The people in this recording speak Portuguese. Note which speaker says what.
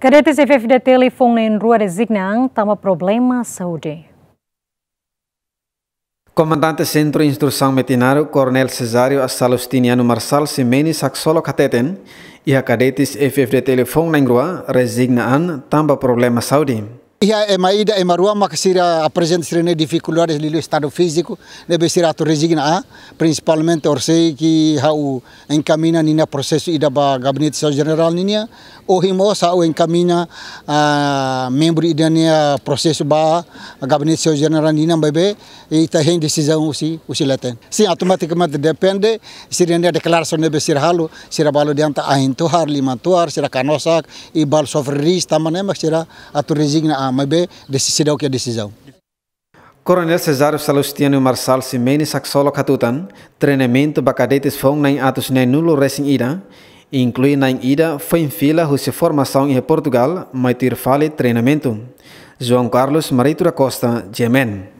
Speaker 1: Kadetis FFD telepon telefone em rua designam tama problema saúde.
Speaker 2: Comandante Centro de Instrução Metinário, Coronel Cesário Assalustiniano Marçal Simeni Saxolo Cateten e a cadetes FFD Telefone Lengrua resignan tamba problema saúde.
Speaker 3: Ia emaida emarua sira apresenta dificuldades no estado físico, deve ser ato resigna, ah? principalmente orsei que há o encamina nina processo ida ba gabinete social general nina, ou rimos hau encamina a ah, membro ida nia processo ba gabinete social general nina bebe e ita hen decisão usi usi leten. Sim, automaticamente depende sira nia declaração deve ser halo, sira balo dianta ahintuar limantuar, sira kanosak, ibal também mas será ato resigna ah? mas bem que é decisão.
Speaker 2: Coronel Cesário Salustiano e Marçal Simene Saxolo Catutan, treinamento para cadetes foi em atos nem nulo recém ida, inclui ida foi em fila russa formação em Portugal, mas tir fale treinamento. João Carlos Marito da Costa, Gemen.